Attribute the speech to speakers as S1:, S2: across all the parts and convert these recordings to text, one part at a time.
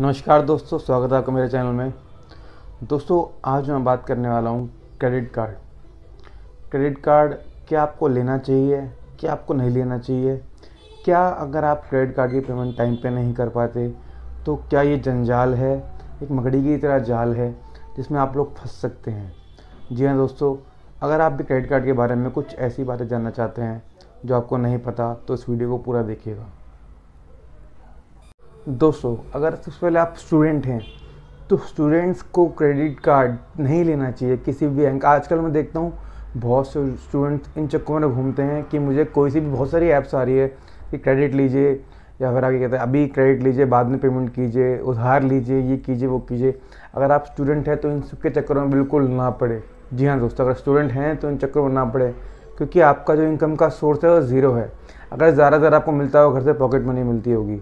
S1: नमस्कार दोस्तों स्वागत है आपका मेरे चैनल में दोस्तों आज मैं बात करने वाला हूँ क्रेडिट कार्ड क्रेडिट कार्ड क्या आपको लेना चाहिए क्या आपको नहीं लेना चाहिए क्या अगर आप क्रेडिट कार्ड की पेमेंट टाइम पे नहीं कर पाते तो क्या ये जंजाल है एक मकड़ी की तरह जाल है जिसमें आप लोग फंस सकते हैं जी हाँ दोस्तों अगर आप भी क्रेडिट कार्ड के बारे में कुछ ऐसी बातें जानना चाहते हैं जो आपको नहीं पता तो इस वीडियो को पूरा देखिएगा 200 अगर सबसे पहले आप स्टूडेंट हैं तो स्टूडेंट्स को क्रेडिट कार्ड नहीं लेना चाहिए किसी भी बैंक आजकल मैं देखता हूँ बहुत से स्टूडेंट्स इन चक्कों में घूमते हैं कि मुझे कोई सी भी बहुत सारी ऐप्स आ रही है कि क्रेडिट लीजिए या फिर आगे कहते हैं अभी क्रेडिट लीजिए बाद में पेमेंट कीजिए उधार लीजिए ये कीजिए वो कीजिए अगर आप स्टूडेंट हैं तो इन सब के चक्करों में बिल्कुल ना पड़े जी हाँ दोस्तों अगर स्टूडेंट हैं तो इन चक्करों में ना पड़े क्योंकि आपका जो इनकम का सोर्स है वो ज़ीरो है अगर ज़्यादा ज़्यादा आपको मिलता है घर से पॉकेट मनी मिलती होगी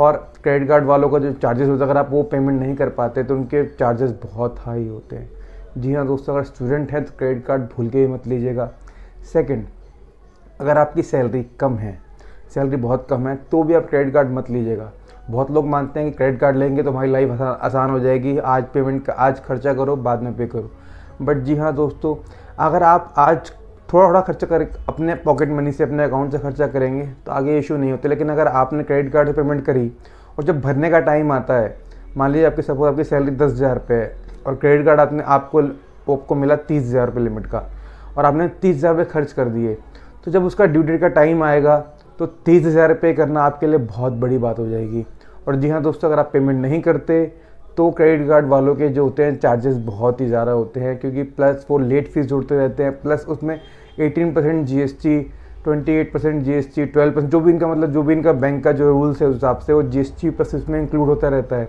S1: और क्रेडिट कार्ड वालों का जो चार्जेस होता है अगर आप वो पेमेंट नहीं कर पाते तो उनके चार्जेस बहुत हाई होते हैं जी हाँ दोस्तों अगर स्टूडेंट हैं तो क्रेडिट कार्ड भूल के ही मत लीजिएगा सेकंड अगर आपकी सैलरी कम है सैलरी बहुत कम है तो भी आप क्रेडिट कार्ड मत लीजिएगा बहुत लोग मानते हैं कि क्रेडिट कार्ड लेंगे तो हमारी लाइफ आसान आसान हो जाएगी आज पेमेंट आज खर्चा करो बाद में पे करो बट जी हाँ दोस्तों अगर आप आज थोड़ा थोड़ा खर्चा कर अपने पॉकेट मनी से अपने अकाउंट से खर्चा करेंगे तो आगे इशू नहीं होते लेकिन अगर आपने क्रेडिट कार्ड से पेमेंट करी और जब भरने का टाइम आता है मान लीजिए आपकी सपोज आपकी सैलरी दस हज़ार रुपये है और क्रेडिट कार्ड आपने आपको आपको मिला तीस हज़ार रुपये लिमिट का और आपने तीस हज़ार रुपये खर्च कर दिए तो जब उसका ड्यू डेट का टाइम आएगा तो तीस हज़ार रुपये करना आपके लिए बहुत बड़ी बात हो जाएगी और जी हाँ दोस्तों अगर आप पेमेंट नहीं करते तो क्रेडिट कार्ड वालों के जो होते हैं चार्जेस बहुत ही ज़्यादा होते हैं क्योंकि प्लस वो लेट फीस जुड़ते रहते हैं प्लस उसमें eighteen percent G S T twenty eight percent G S T twelve percent जो भी इनका मतलब जो भी इनका बैंक का जो रूल्स है उस हिसाब से वो जी एस टी प्रोसेस में इंक्लूड होता रहता है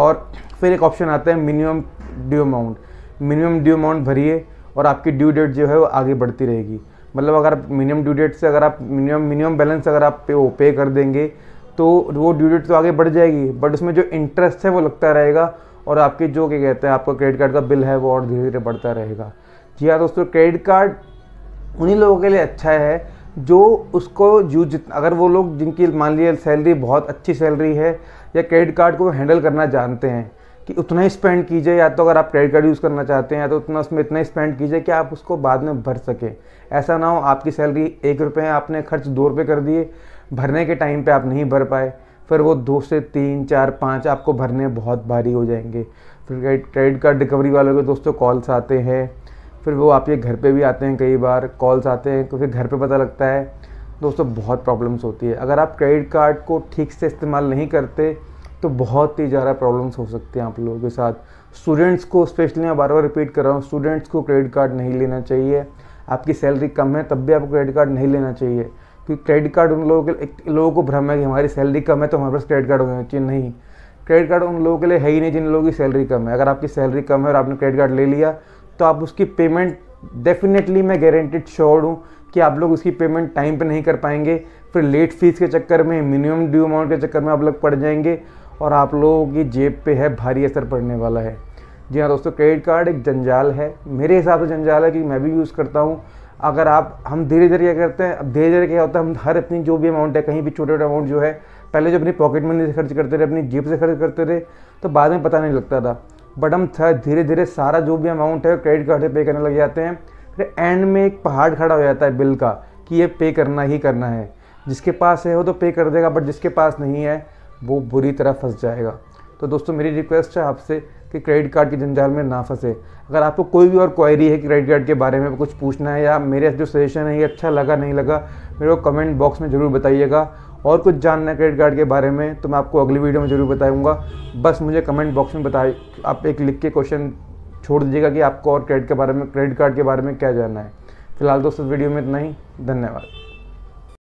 S1: और फिर एक ऑप्शन आता है minimum due amount minimum due amount भरिए और आपकी ड्यू डेट जो है वो आगे बढ़ती रहेगी मतलब अगर आप मिनिमम ड्यू डेट से अगर आप मिनिमम मिनिमम बैलेंस अगर आप पे वो पे कर देंगे तो वो ड्यू डेट तो आगे बढ़ जाएगी बट उसमें जो इंटरेस्ट है वो लगता रहेगा और आपके जो क्या कहते हैं आपका क्रेडिट कार्ड का बिल है वो और धीरे धीरे बढ़ता रहेगा जी हाँ दोस्तों क्रेडिट कार्ड उन्हीं लोगों के लिए अच्छा है जो उसको यूज अगर वो लोग जिनकी मान लीजिए सैलरी बहुत अच्छी सैलरी है या क्रेडिट कार्ड को हैंडल करना जानते हैं कि उतना ही स्पेंड कीजिए या तो अगर आप क्रेडिट कार्ड यूज़ करना चाहते हैं या तो उतना उसमें इतना ही स्पेंड कीजिए कि आप उसको बाद में भर सकें ऐसा ना हो आपकी सैलरी एक रुपये आपने खर्च दो रुपये कर दिए भरने के टाइम पे आप नहीं भर पाए फिर वो दो से तीन चार पाँच आपको भरने बहुत भारी हो जाएंगे फिर क्रेडिट कार्ड रिकवरी वालों के दोस्तों कॉल्स आते हैं फिर वो आपके घर पे भी आते हैं कई बार कॉल्स आते हैं तो फिर घर पे पता लगता है दोस्तों बहुत प्रॉब्लम्स होती है अगर आप क्रेडिट कार्ड को ठीक से इस्तेमाल नहीं करते तो बहुत ही ज़्यादा प्रॉब्लम्स हो सकती हैं आप लोगों के साथ स्टूडेंट्स को स्पेशली मैं बार बार रिपीट कर रहा हूँ स्टूडेंट्स को क्रेडिट कार्ड नहीं लेना चाहिए आपकी सैलरी कम है तब भी आपको क्रेडिट कार्ड नहीं लेना चाहिए क्योंकि क्रेडिट कार्ड उन लोगों के लोगों को भ्रम है कि हमारी सैलरी कम है तो हमारे पास क्रेडिट कार्ड होना चाहिए नहीं क्रेडिट कार्ड उन लोगों के लिए है ही नहीं जिन लोगों की सैलरी कम है अगर आपकी सैलरी कम है और आपने क्रेडिट कार्ड ले लिया तो आप उसकी पेमेंट डेफिनेटली मैं गारंटेड श्योर हूँ कि आप लोग उसकी पेमेंट टाइम पे नहीं कर पाएंगे फिर लेट फीस के चक्कर में मिनिमम ड्यू अमाउंट के चक्कर में आप लोग पड़ जाएंगे और आप लोगों की जेब पे है भारी असर पड़ने वाला है जी हाँ दोस्तों क्रेडिट कार्ड एक जंजाल है मेरे हिसाब से जंजाल है कि मैं भी यूज़ करता हूँ अगर आप हम धीरे धीरे क्या करते हैं अब धीरे धीरे क्या होता है हम हर अपनी जो भी अमाउंट है कहीं भी छोटे छोटे अमाउंट जो है पहले जो अपनी पॉकेट मनी से खर्च करते रहे अपनी जेब से खर्च करते रहे तो बाद में पता नहीं लगता था बट हम धीरे धीरे सारा जो भी अमाउंट है क्रेडिट कार्ड से पे करने लग जाते हैं फिर एंड में एक पहाड़ खड़ा हो जाता है बिल का कि ये पे करना ही करना है जिसके पास है वो तो पे कर देगा बट जिसके पास नहीं है वो बुरी तरह फंस जाएगा तो दोस्तों मेरी रिक्वेस्ट है आपसे कि क्रेडिट कार्ड के जंजाल में ना फंसे अगर आपको कोई भी और क्वायरी है क्रेडिट कार्ड के बारे में कुछ पूछना है या मेरे जो सजेशन है ये अच्छा लगा नहीं लगा मेरे को कमेंट बॉक्स में ज़रूर बताइएगा और कुछ जानना है क्रेडिट कार्ड के बारे में तो मैं आपको अगली वीडियो में ज़रूर बताऊँगा बस मुझे कमेंट बॉक्स में बताए आप एक लिख के क्वेश्चन छोड़ दीजिएगा कि आपको और क्रेडिट के बारे में क्रेडिट कार्ड के बारे में क्या जानना है फिलहाल दोस्तों वीडियो में इतना ही धन्यवाद